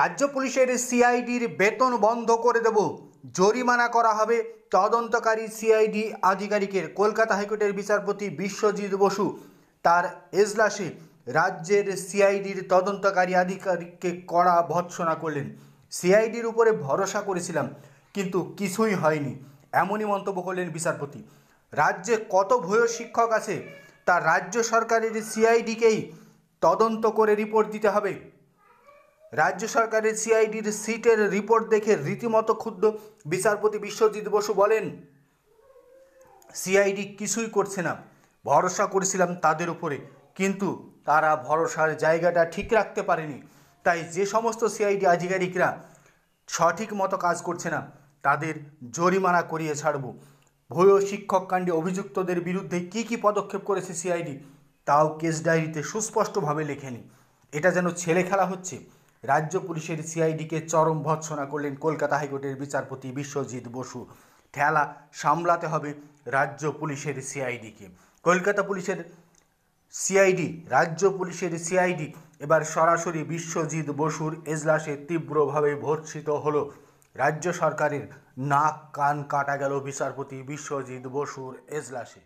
রাজ্য পুলিশের সিআইডির বেতন বন্ধ করে দেব জরিমানা করা হবে তদন্তকারী সিআইডি আধিকারিকের কলকাতা হাইকোর্টের বিচারপতি বিশ্বজিৎ বসু তার এজলাসে রাজ্যের সিআইডির তদন্তকারী আধিকারিককে কড়া ভৎসনা করলেন সিআইডির উপরে ভরসা করেছিলাম কিন্তু কিছুই হয়নি এমনই মন্তব্য করলেন বিচারপতি রাজ্যে কত ভয় শিক্ষক আছে তা রাজ্য সরকারের সিআইডিকেই তদন্ত করে রিপোর্ট দিতে হবে রাজ্য সরকারের সিআইডির সিটের রিপোর্ট দেখে রীতিমতো ক্ষুব্ধ বিচারপতি বিশ্বজিৎ বসু বলেন সিআইডি কিছুই করছে না ভরসা করেছিলাম তাদের উপরে কিন্তু তারা ভরসার জায়গাটা ঠিক রাখতে পারেনি তাই যে সমস্ত সিআইডি আধিকারিকরা সঠিক মতো কাজ করছে না তাদের জরিমানা করিয়ে ছাড়ব ভূয় শিক্ষক কাণ্ডে অভিযুক্তদের বিরুদ্ধে কি কি পদক্ষেপ করেছে সিআইডি তাও কেস ডায়েরিতে সুস্পষ্টভাবে লেখেনি এটা যেন ছেলে খেলা হচ্ছে রাজ্য পুলিশের সিআইডিকে চরম ভৎসনা করলেন কলকাতা হাইকোর্টের বিচারপতি বিশ্বজিৎ বসু ঠেলা সামলাতে হবে রাজ্য পুলিশের সিআইডিকে কলকাতা পুলিশের সিআইডি রাজ্য পুলিশের সিআইডি এবার সরাসরি বিশ্বজিৎ বসুর এজলাসে তীব্রভাবে ভর্ষিত হলো রাজ্য সরকারের নাক কান কাটা গেল বিচারপতি বিশ্বজিৎ বসুর এজলাসে